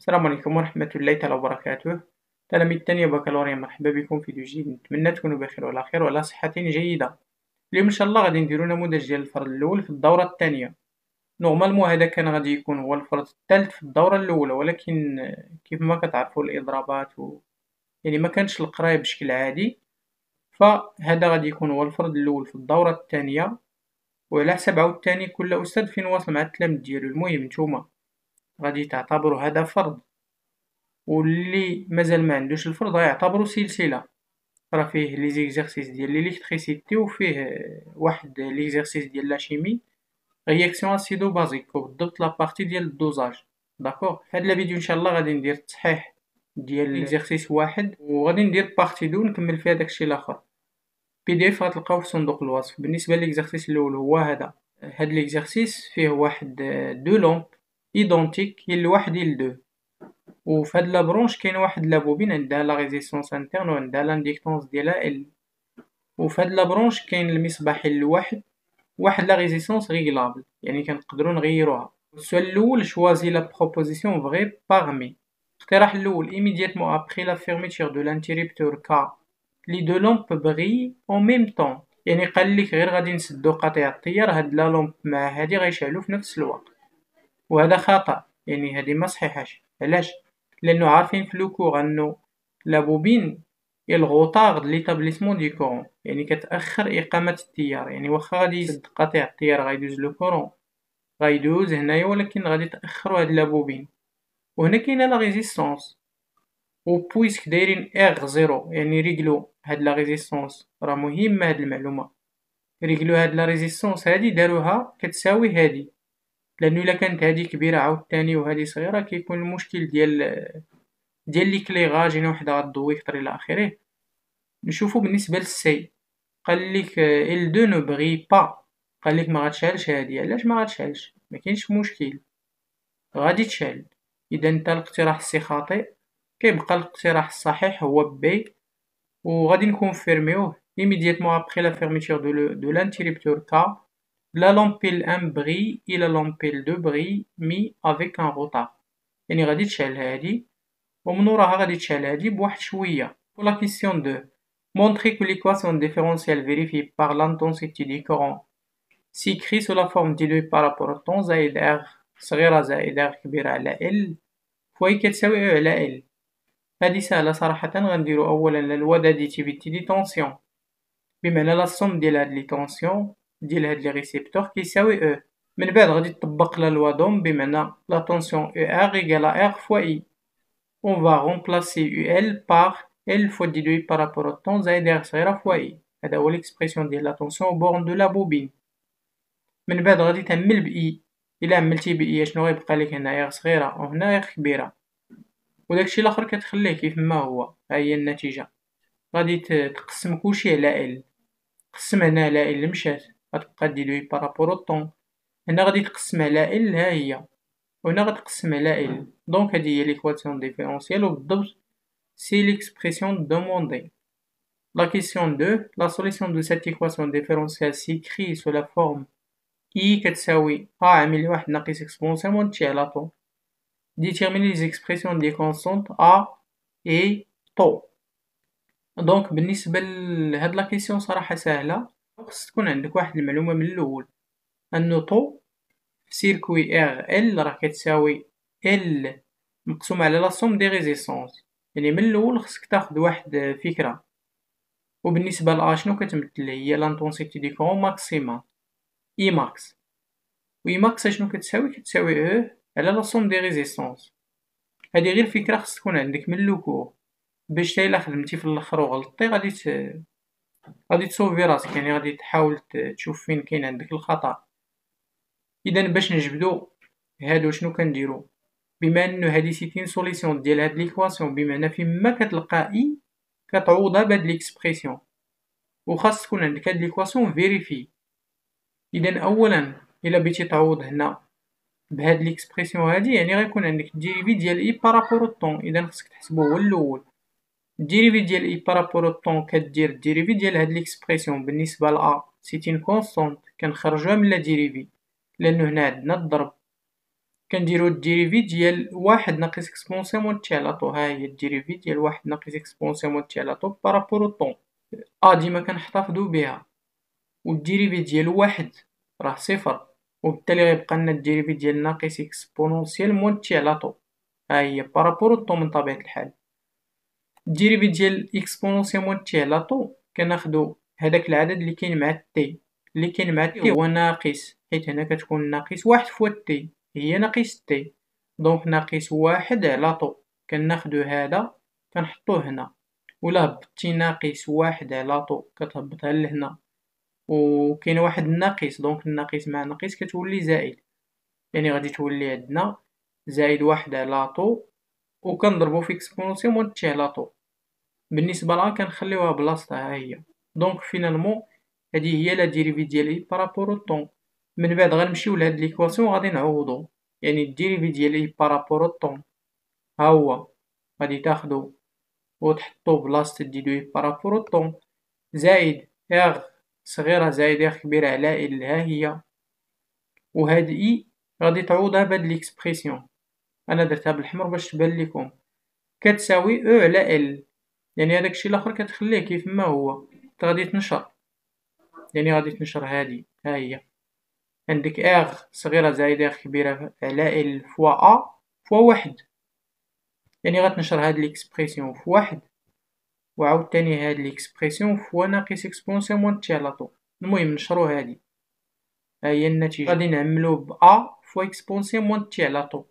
السلام عليكم ورحمة الله تعالى وبركاته تلاميذ الثانية بكالوريا مرحبا بكم في فيديو جديد نتمنى تكونوا بخير وعلى خير وعلى صحة جيدة اليوم إن شاء الله غادي نديرو نموذج ديال الفرد الأول في الدورة الثانية نورمالمون هذا كان غادي يكون هو الفرد الثالث في الدورة الأولى ولكن كيف ما كتعرفوا الإضرابات و... يعني ما كانش القراية بشكل عادي فهذا غادي يكون هو الفرد الأول في الدورة الثانية وعلى حساب عاوتاني كل أستاذ فين واصل مع التلاميذ ديالو المهم نتوما غادي تعتبرو هذا فرض واللي مازال ما عندوش الفرض غيعتبرو سلسله راه فيه لي زيكزارسيس ديال ليكتريسيتي وفيه واحد ليكزارسيس ديال لا شيمي رياكسيون اسيدو بازيك بالضبط لا بارتي ديال الدوزاج داكوغ هاد لا فيديو ان شاء الله غادي ندير التصحيح ديال ليكزارسيس واحد وغادي ندير بارتي دو نكمل فيها داكشي الاخر بي دي اف غتلقاو في صندوق الوصف بالنسبه ليكزارسيس الاول هو هذا هاد ليكزارسيس فيه واحد دو لومب ايدونتيك هي الواحد ديال دو وفي هاد لابرونش كاين واحد لابوبين عندها لا ريزيستونس انترن وعندها لانديكتونس ديالها ال وفي هاد لابرونش كاين المصباح الواحد واحد لا ريزيستونس ريغلابل يعني كنقدروا نغيروها السؤال الاول شوازي لا بروبوزيسيون فغي باغمي الاقتراح الاول immédiatement ابخي لا fermeture دو لانتيريبتور كا لي دو لومب بغي او ميم طون يعني قال لك غير غادي نسدو قطيع الطيار هاد لا لومب مع هادي غيشعلو في نفس الوقت وهذا خطأ يعني هذه ما صحيحاش علاش لانه عارفين في لوكور انه لابوبين الغوطارد ليتابليسمون دي كورون يعني كتاخر اقامه التيار يعني واخا غادي يسد قطيع التيار غيدوز لو كورون غيدوز هنايا ولكن غادي تاخروا هاد لابوبين وهنا كاينه لا ريزيستونس و بويسك دايرين اغ زيرو يعني ريغلو هاد لا ريزيستونس راه مهمه هاد المعلومه ريغلو هاد لا ريزيستونس هادي داروها كتساوي هادي لانه الا كانت هذه كبيره عاود تاني وهذه صغيره كيكون المشكل ديال ديال كليغاج هنا وحده غضوي خطر الى اخره نشوفو بالنسبه للسي قال لك ال دو نو بغي با قال لك ما غتشعلش هذه علاش ما غتشعلش ما كاينش مشكل غادي تشعل اذا انت الاقتراح السي خاطئ كيبقى الاقتراح الصحيح هو بي وغادي نكونفيرميوه immédiatement ابخي لا فيرميتور دو لانتيريبتور كا La لا brille, et la et la بغي mais avec un retard. يعني غادي تشعل هادي ومن وراها غادي تشعل هادي بواحد شويه ولا كيسيون 2 montrer que l'équation différentielle vérifiée par l'intensité du courant s'écrit sous la forme diluée e par rapport au temps زائد r صغيرة زائد r e, la على l فوي كتساوي على l هادي غنديرو la دي تي بي تي دي تونسيون لا la ديال هاد لي تونسيون ديال هاد لي ريسيبتور كيساوي او من بعد غادي تطبق لا لوا دوم بمعنى لا طونسيون او ار ايغال ار فوا اي اون فا رومبلاسي او ال بار ال فوا دي ديلوي بارابور او طون زائد ار صغيره فوا اي هذا هو ليكسبريسيون ديال لا تونسيون بورن دو لا بوبين من بعد غادي تعمل باي الا عملتي باي شنو غيبقى لك هنا ار صغيره وهنا ار كبيره وداكشي الاخر كتخليه كيف ما هو ها هي النتيجه غادي تقسم كلشي على ال قسم هنا على ال مشات غتبقى ديلوي بارابور طون هنا غادي تقسم على ال ها هي وهنا غتقسم على ال دونك هادي هي ليكواسيون ديفيرونسيال وبالضبط سي ليكسبرسيون دوموندي La question 2, سوليسيون دو سيت ايكواسيون ديفيرونسيال سي كري سو لا فورم اي كتساوي ا عامل واحد ناقص اكسبونسيال مون تي على طو ديتيرميني لي زيكسبريسيون دي كونسونت ا اي طو دونك بالنسبة لهاد لا كيسيون صراحة سهلة خص تكون عندك واحد المعلومة من الأول طو في سيركوي إغ إل راه كتساوي إل مقسومه على لاسوم دي ريزيسونس يعني من الأول خصك تاخد واحد فكرة وبالنسبة لأ شنو كتمثل هي لانتونسيتي دي كون ماكسيما إي ماكس وإي ماكس شنو كتساوي كتساوي أو إيه؟ على لاسوم دي ريزيسونس هادي غير فكرة خص تكون عندك من لوكو باش تا إلا خدمتي في الآخر وغلطتي غادي غادي تصوفي راسك يعني غادي تحاول تشوف فين كاين عندك الخطأ اذا باش نجبدو هادو شنو كنديرو بما انه هادي سيتين سوليسيون ديال هاد ليكواسيون بمعنى ما كتلقى اي كتعوضها بهاد ليكسبريسيون وخاص تكون عندك هاد ليكواسيون فيريفي اذا اولا الا بغيتي تعوض هنا بهاد ليكسبريسيون هادي يعني غيكون عندك ديريفي ديال اي بارابور الطون اذا خصك تحسبو هو الاول الديريفي ديال اي بارابور او طون كدير الديريفي ديال هاد ليكسبريسيون بالنسبه ل ا سيتين كونستانت كنخرجوها من لا ديريفي لانه هنا عندنا الضرب كنديرو الديريفي ديال واحد ناقص اكس مون تي على طو ها هي الديريفي ديال واحد ناقص اكس مون تي على طو بارابور او طون ا ديما كنحتفظو بها والديريفي ديال واحد راه صفر وبالتالي غيبقى لنا الديريفي ديال ناقص اكسبونسيال مون تي على طو ها هي بارابور او طون من طبيعه الحال التجربه ديال تي على طو كناخدو هذاك العدد اللي كاين مع تي اللي كاين مع تي هو ناقص حيت هنا كتكون ناقص واحد فوا تي هي ناقص تي دونك ناقص واحد على طو كناخدو هذا كنحطوه هنا ولا هبطتي ناقص واحد على طو كتهبطها لهنا وكاين واحد الناقص دونك الناقص مع ناقص كتولي زائد يعني غادي تولي عندنا زائد واحد على طو وكنضربو في مود تي على طو بالنسبه لها كنخليوها بلاصتها ها هي دونك فينالمون هذه هي لا ديريفي ديال اي بارابور طون من بعد غنمشيو لهاد ليكواسيون غادي نعوضو يعني الديريفي ديال اي بارابور طون ها هو غادي تاخدو وتحطو بلاصه دي دو اي بارابور طون زائد ار صغيره زائد ار كبيره على ال ها هي وهاد اي e غادي تعوضها بهاد ليكسبريسيون انا درتها بالحمر باش تبان لكم كتساوي او e على ال يعني هذاك الشيء الاخر كتخليه كيف ما هو انت غادي تنشر يعني غادي تنشر هادي ها هي عندك اغ صغيرة زائد اغ كبيرة على ال فوا ا فوا واحد يعني غتنشر هاد ليكسبريسيون في واحد وعاوتاني هاد ليكسبريسيون فوا ناقص اكسبونسيون موان تي على طول المهم نشرو هادي ها هي النتيجة غادي نعملو ب ا فوا اكسبونسيون موان تي على طول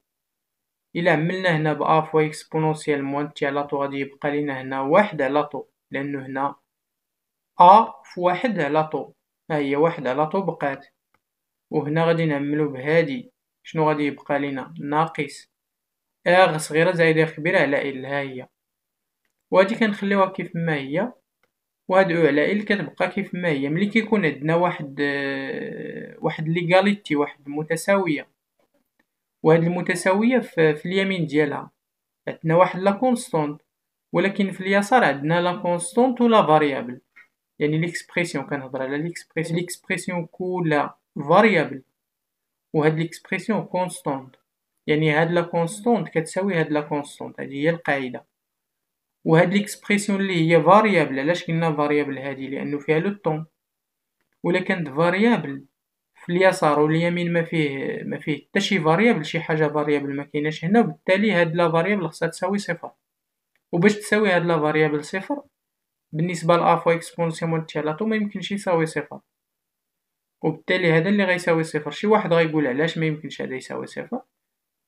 الى عملنا هنا ب ا فوا اكسبونونسيال موان تي على طو غادي يبقى لينا هنا واحد على طو لانه هنا ا في واحد على طو ها هي واحد على طو بقات وهنا غادي نعملو بهادي شنو غادي يبقى لينا ناقص اغ صغيره زائد اغ كبيره على ال ها هي وهادي كنخليوها كيف ما هي وهاد او على ال كتبقى كيف ما هي ملي كيكون عندنا واحد آه، واحد ليغاليتي واحد متساويه وهاد المتساويه في اليمين ديالها عندنا واحد لا كونستانت ولكن في اليسار عندنا لا كونستانت ولا فاريابل يعني ليكسبريسيون كنهضر على ليكسبريسيون ليكسبريسيون كولا فاريابل وهاد ليكسبريسيون كونستانت يعني هاد لا كونستانت كتساوي هاد لا كونستانت هادي هي القاعده وهاد ليكسبريسيون اللي هي فاريابل علاش قلنا فاريابل هادي لانه فيها لو طون ولا كانت فاريابل في اليسار واليمين ما فيه ما فيه حتى شي فاريابل شي حاجه فاريابل ما كايناش هنا وبالتالي هاد لا فاريابل خصها تساوي صفر وباش تساوي هاد لا فاريابل صفر بالنسبه ل ا فوا اكسبونسيمون تاع لاطو ما يمكنش يساوي صفر وبالتالي هذا اللي غيساوي صفر شي واحد غيقول علاش ما يمكنش هذا يساوي صفر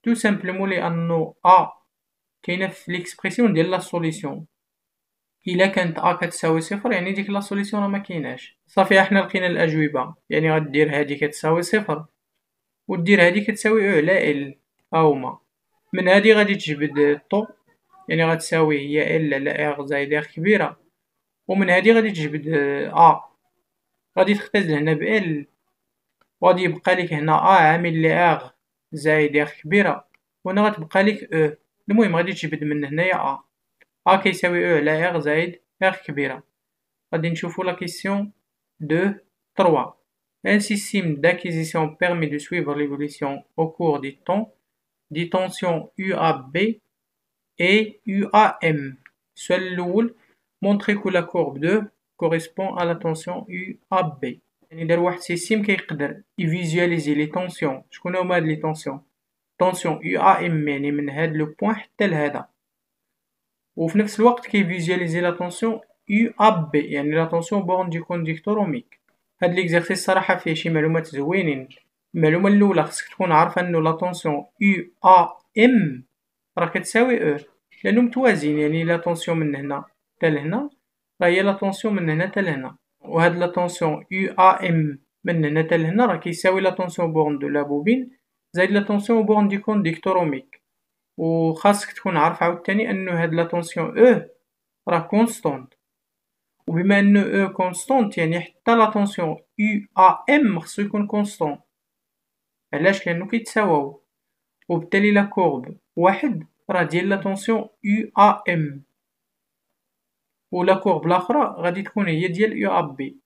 تو سامبلومون لانه ا كاينه في ليكسبريسيون ديال لا سوليسيون الا كانت ا كتساوي صفر يعني ديك لا سوليسيون راه ما كايناش صافي احنا لقينا الاجوبه يعني غدير هادي كتساوي صفر ودير هادي كتساوي او على ال ما من هادي غادي تجبد طو يعني غتساوي هي ال على ار زائد ار كبيره ومن هادي غادي تجبد ا غادي تختزل هنا ب ال وغادي يبقى لك هنا ا عامل ل ار زائد ار كبيره وهنا غتبقى لك او المهم غادي تجبد من هنايا ا A qui يساوي E la R Z, R كبيرة غادي نشوفو la question 2 3 Un système d'acquisition permet de suivre l'évolution au cours du temps des tensions UAB et UAM. Seul l'oul montre que la courbe 2 correspond à la tension UAB. Il y a un système qui peut visualiser les tensions. Je connais au les tensions. Tension UAM, c'est le point tel. Hada. وفي نفس الوقت لا لاتونسيون يو اب بي يعني لاتونسيون بورن دي كونديكتوروميك هاد ليكزارسيس صراحة فيه شي معلومات زوينين المعلومة الأولى خصك تكون عارفة أنو لاتونسيون يو ا ام راه كتساوي او لأنو متوازين يعني لاتونسيون من هنا حتى لهنا راه هي لاتونسيون من هنا حتى لهنا وهاد لاتونسيون يو ا ام من هنا حتى لهنا راه كيساوي لاتونسيون بورن دو لابوبين زائد لاتونسيون بورن دي كونديكتوروميك وخاصك تكون عارف عاوتاني انه هاد لا طونسيون او راه كونستونت وبما انه او كونستونت يعني حتى لا طونسيون يو ا ام خصو يكون كونستونت علاش لانه كيتساواو وبالتالي لا كورب واحد راه ديال لا طونسيون يو ا ام ولا كورب الاخرى غادي تكون هي ديال يو ا بي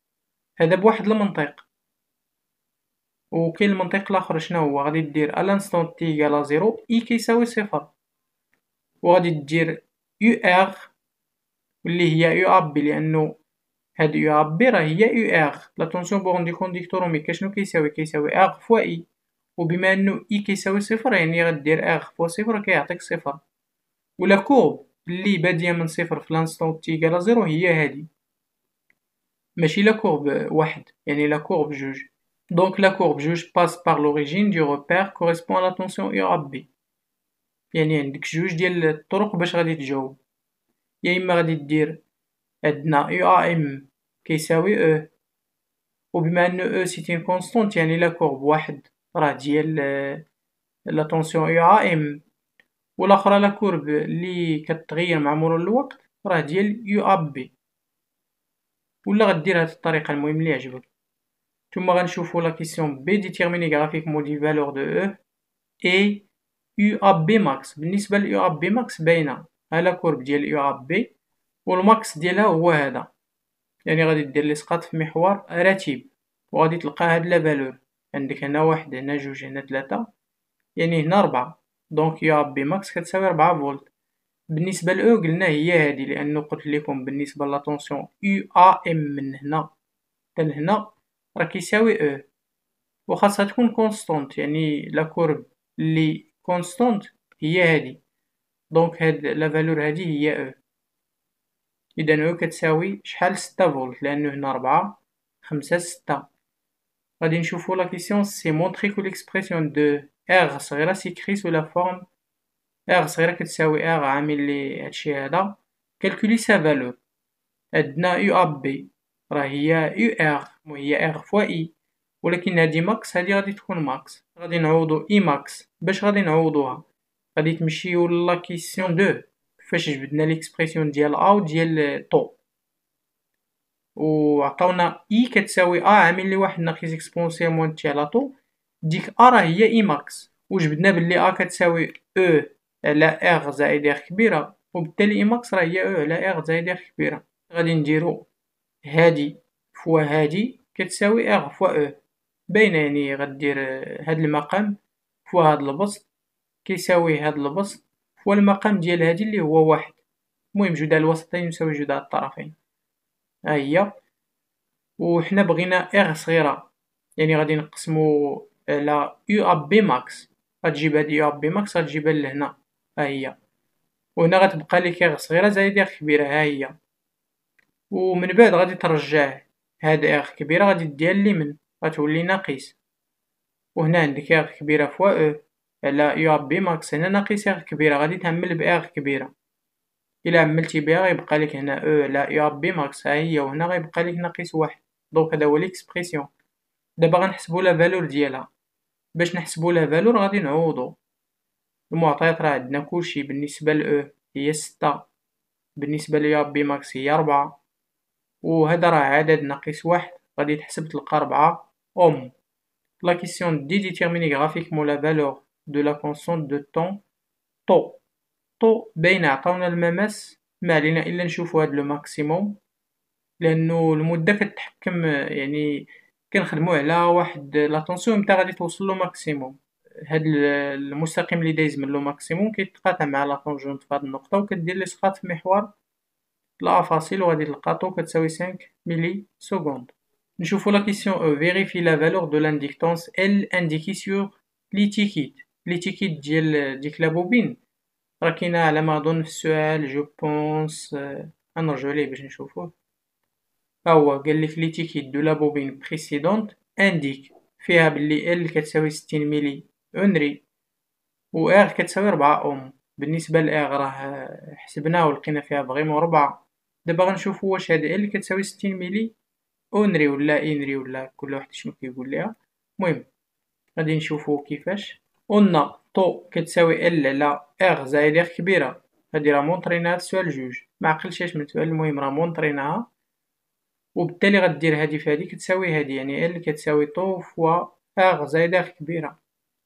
هذا بواحد المنطق وكاين المنطق الاخر شنو هو غادي دير لانستون تي يغال زيرو اي كيساوي صفر وغادي دير يو ار اللي هي يو بي لانه هاد يو بي راه هي يو ار لا تونسيون بوغون دي كونديكتوروميك شنو كيساوي كيساوي ار فوا اي وبما انه اي كيساوي صفر يعني غدير ار فوا صفر كيعطيك صفر ولا كورب اللي باديه من صفر في لانستون تي يغال زيرو هي هادي ماشي لا كورب واحد يعني لا كورب جوج Donc la courbe juge passe par l'origine du repère correspond à la tension يعبي يعني عندك جوج ديال الطرق باش غادي تجاوب يا اما غادي دير عندنا يو ا ام كيساوي او وبما انه او سيتي كونستانت يعني لا كورب واحد راه ديال لا طونسيون يو ا ام والاخرى لا كورب اللي كتغير مع مرور الوقت راه ديال يو ا بي ولا غدير هاد الطريقه المهم اللي عجبك ثم غنشوفوا لا كيسيون بي ديتيرميني غرافيكمون دي فالور دو او اي يو ا بي ماكس بالنسبه ليو ا بي ماكس باينه ها لا كورب ديال يو ا بي والماكس ديالها هو هذا يعني غادي دير لي سقط في محور رتيب وغادي تلقى هاد لا فالور عندك هنا واحد هنا جوج هنا ثلاثة يعني هنا ربعة دونك يو بي ماكس كتساوي ربعة فولت بالنسبة لأو e قلنا هي هادي لأنه قلت لكم بالنسبة لا طونسيون يو ا ام من هنا حتى لهنا راه كيساوي او وخاصها تكون كونستونت يعني لا كورب لي كونستونت هي هادي دونك هاد لا فالور هادي هي او اذا او كتساوي شحال 6 فولت لانه هنا 4 5 6 غادي نشوفو لا كيسيون سي مونتري كو ليكسبريسيون دو ار صغيره سيكري سو لا فورم ار صغيره كتساوي ار عامل لي هادشي هذا كالكولي سا فالور عندنا يو ا بي راه هي يو ار وهي ار فوا اي ولكن هادي ماكس هادي غادي تكون ماكس غادي نعوضو اي ماكس باش غادي نعوضوها غادي تمشيو لا كيسيون دو كيفاش جبدنا ليكسبريسيون ديال ا ديال طو وعطاونا اي كتساوي ا عامل لي واحد ناقص اكسبونسيال موان تي على طو ديك ا راه هي اي ماكس وجبدنا باللي ا كتساوي او على ار زائد ار كبيره وبالتالي اي ماكس راه هي او على ار زائد ار كبيره غادي نديرو هادي فوا هادي كتساوي اغ فوا او e. باينة يعني غدير هاد المقام فوا هاد البسط كيساوي هاد البسط فوا المقام ديال هادي اللي هو واحد المهم جوج الوسطين يساوي جوج الطرفين ها هي وحنا بغينا اغ صغيره يعني غادي نقسمو على يو اب بي ماكس غتجيب هاد يو اب بي ماكس غتجيبها لهنا ها هي وهنا غتبقى لك اغ صغيره زائد اغ كبيره ها هي ومن بعد غادي ترجع هاد اغ كبيرة غادي ديها من غتولي ناقص وهنا عندك اغ كبيرة فوا او أه، على يو اب بي ماكس هنا ناقص اغ كبيرة غادي تعمل اغ كبيرة الى عملتي بها غيبقى لك هنا او أه، على يو اب بي ماكس ها هي وهنا غيبقى لك ناقص واحد دونك هذا هو ليكسبريسيون دابا غنحسبو لا فالور ديالها باش نحسبو لا فالور غادي نعوضو المعطيات راه عندنا كلشي بالنسبه ل أه، هي 6 بالنسبه ل بي ماكس هي 4 وهذا راه عدد ناقص واحد غادي تحسب تلقى ربعة اوم لا كيسيون دي ديتيرميني غرافيكمون لا فالور دو لا كونسون دو طون طو طو باينة عطاونا المماس ما علينا الا نشوفو هاد لو ماكسيموم لأنو المده كتحكم يعني كنخدمو على واحد لا تونسيون متى غادي توصل لو ماكسيموم هاد المستقيم اللي دايز من لو ماكسيموم كيتقاطع مع لا طونجونت فهاد النقطه وكدير لي سقاط في محور لا فاصل وغادي نلقى طو كتساوي 5 ملي سكوند نشوفو لا كيسيون او فيريفي لا فالور دو لانديكتونس ال انديكي لي تيكيت لي تيكيت ديال ديك لا بوبين راه كاينه على ما اظن في السؤال جو بونس نرجعو ليه باش نشوفوه ها هو قال لك تيكيت دو لا بوبين بريسيدونت انديك فيها بلي ال كتساوي 60 ملي اونري و ار كتساوي 4 اوم بالنسبه ل ار راه euh, حسبناه ولقينا فيها فريمون 4 دابا غنشوفو واش هاد ال كتساوي ستين ميلي اونري ولا انري ولا كل واحد شنو كيقول ليها المهم غادي نشوفو كيفاش قلنا طو كتساوي ال على اغ زائد اغ كبيره هادي راه مونطرينا في السؤال جوج ما عقلتش اش من السؤال المهم راه مونطريناها وبالتالي غدير هادي في هادي كتساوي هادي يعني ال كتساوي طو فوا اغ زائد اغ كبيره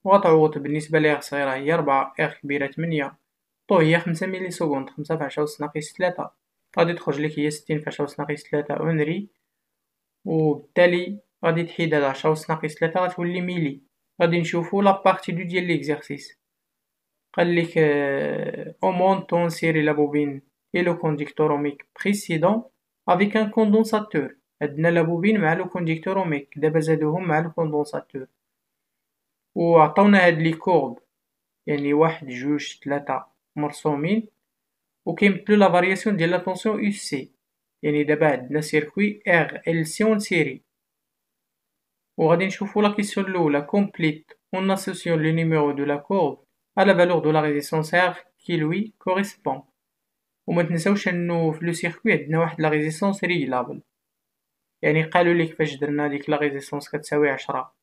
وغتعوض بالنسبه لإغ صغيره هي ربعة إغ كبيره تمنية طو هي خمسة ملي سكوند خمسة في 10 ناقص ثلاثة غادي تخرج لك هي ستين في 10 اس ناقص تلاتة أونري وبالتالي غادي هاد 10 اس ناقص تلاتة غتولي ميلي غادي نشوفو بارتي دو ديال ليكزارسيس قال لك أو مونتون سيري لا بوبين إي لو كونديكتوروميك بريسيدون افيك ان كوندونساتور عندنا لا بوبين مع لو كونديكتوروميك دابا زادوهم مع لو كوندونساتور وعطونا هاد لي كورب يعني واحد جوج تلاتة مرسومين وكيمثلو لا فارياسيون ديال لا طونسيون يو سي يعني دابا عندنا سيركوي ار ال سي اون سيري وغادي نشوفو لا كيسيون الاولى كومبليت اون اسوسيون لو نيميرو دو لا كورب ا لا فالور دو لا ريزيستونس ار كي لوي كوريسبون وما تنساوش انو في لو سيركوي عندنا واحد لا ريزيستونس ريلابل يعني قالوا لي كيفاش درنا ديك لا ريزيستونس كتساوي 10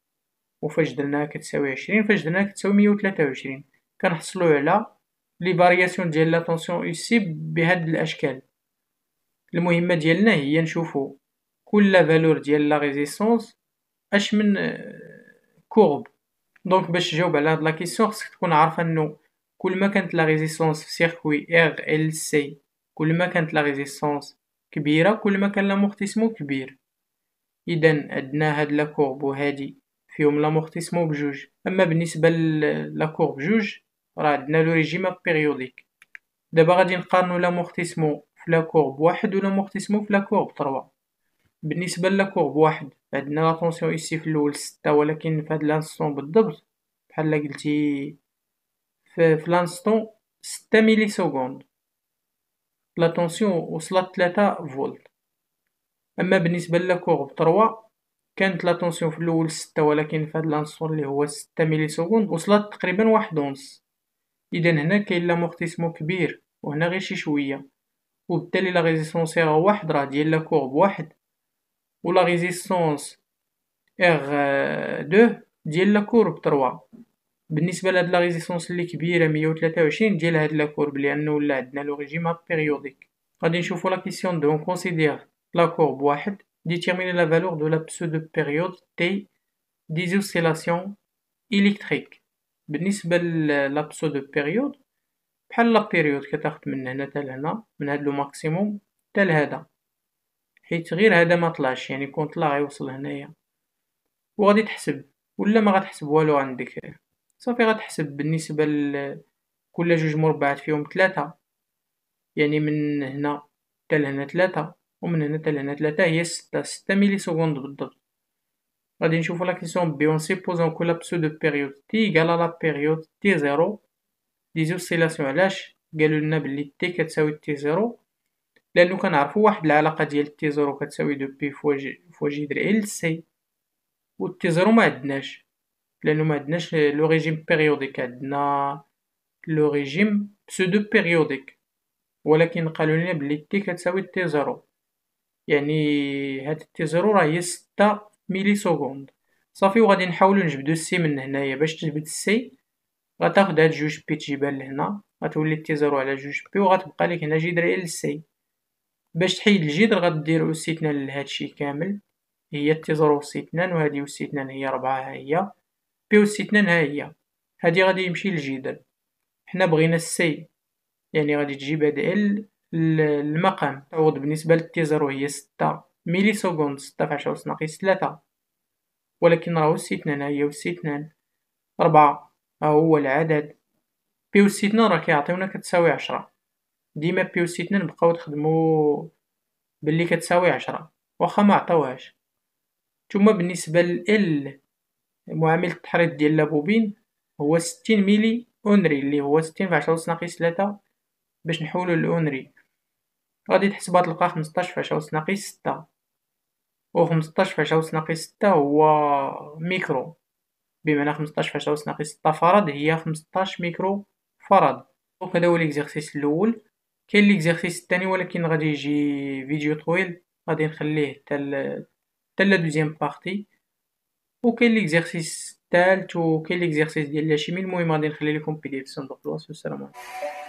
وفاش درناها كتساوي 20 فاش درناها كتساوي 123 كنحصلوا على لي فارياسيون ديال لا طونسيون يو بهاد الاشكال المهمه ديالنا هي نشوفو كل فالور ديال لا ريزيستونس اش من آه، كورب دونك باش تجاوب على هاد لا كيسيون خصك تكون عارفه انه كل ما كانت لا ريزيستونس في سيركوي ار ال سي كل ما كانت لا ريزيستونس كبيره كل ما كان لامورتيسمون كبير اذا عندنا هاد لا كورب وهادي فيهم لامورتيسمون بجوج اما بالنسبه آه، لا كورب جوج راه عندنا لو ريجيم بيريوديك دابا غادي نقارنوا لامورتيسمون في لا كورب واحد ولا مورتيسمون في لا كورب 3 بالنسبه لا كورب واحد عندنا لا طونسيون ايسي في الاول 6 ولكن في هاد لانستون بالضبط بحال قلتي في فلانستون 6 ملي سكوند لا طونسيون وصلت 3 فولت اما بالنسبه لا كورب 3 كانت لا طونسيون في الاول 6 ولكن في هاد لانستون اللي هو 6 ملي سكوند وصلت تقريبا واحد ونص اذا هنا كاين لامورتيسمون كبير وهنا غير شي شويه وبالتالي لا ريزيستونس ار واحد راه ديال لا كورب واحد ولا ريزيستونس ار دو ديال لا كورب 3 بالنسبه لهاد لا ريزيستونس اللي كبيره 123 ديال هاد لا كورب لانه ولا عندنا لو ريجيم بيريوديك غادي نشوفو لا كيسيون دو كونسيدير لا كورب واحد ديتيرميني لا فالور دو لا pseudo بيريود تي des oscillations électriques. بالنسبه للابسو دو بيريود بحال لا بيريود كتاخد من هنا حتى لهنا من هاد لو ماكسيموم حتى لهذا حيت غير هذا ما طلعش يعني كون طلع غيوصل هنايا وغادي تحسب ولا ما غتحسب والو عندك صافي غتحسب بالنسبه لكل جوج مربعات فيهم ثلاثه يعني من هنا حتى لهنا ثلاثه ومن هنا حتى لهنا ثلاثه هي ستة ستة ملي سكوند بالضبط غادي نشوفو لا كيسيون بيونسي بوزون كو لابسو دو بيريود تي ايكالا لا بيريود تي زيرو دي زوسيلاسيون علاش قالوا لنا بلي تي كتساوي تي زيرو لانه كنعرفو واحد العلاقه ديال تي زيرو كتساوي دو بي فوا جي فوا جي دري ال سي و تي زيرو ما عندناش لانه ما عندناش لو ريجيم بيريوديك عندنا لو ريجيم pseudo بيريوديك ولكن قالوا لنا بلي تي كتساوي تي زيرو يعني هاد تي زيرو راه هي 6 ميلي سكوند صافي وغادي نحاولو نجبدو السي من هنايا باش تجبد السي غتاخد هاد جوج بي تجيبها لهنا غتولي تيزرو على جوج بي وغتبقى لك هنا جدر ال سي باش تحيد الجدر غدير سي اثنان لهادشي كامل هي تيزيرو سي اثنان وهادي سي اثنان هي ربعة ها هي بي سي اثنان ها هي هادي غادي يمشي للجدر حنا بغينا السي يعني غادي تجيب هاد ال المقام تعوض بالنسبة للتيزيرو هي ستة ميليسوغوند عشرة أوس ناقص ثلاثة ولكن راهو استثنان هي وسيتنان ربعة هو العدد بي وسيتنان راه كيعطيونا كتساوي عشرة ديما بي وسيتنان بقاو تخدمو باللي كتساوي عشرة واخا ما عطاوهاش ثم بالنسبة لل معامل التحريض ديال لابوبين هو ستين ميلي اونري اللي هو ستين في عشرة أوس ناقص ثلاثة باش نحولو لأونري غادي تحسبها تلقى خمسطاش في عشرة أوس ناقص ستة أو 15 في أوس ناقص ستة هو ميكرو بمعنى خمسطاش في عشرة أوس ناقص ستة فرد هي خمسطاش ميكرو فرد دونك هذا هو ليكزارسيس الأول كاين ليكزارسيس الثاني ولكن غادي يجي فيديو طويل غادي نخليه حتى حتى لا دوزيام بارتي وكاين ليكزارسيس الثالث وكاين ليكزارسيس ديال شيمي المهم غادي نخلي لكم بي دي اف في صندوق الوصف والسلام عليكم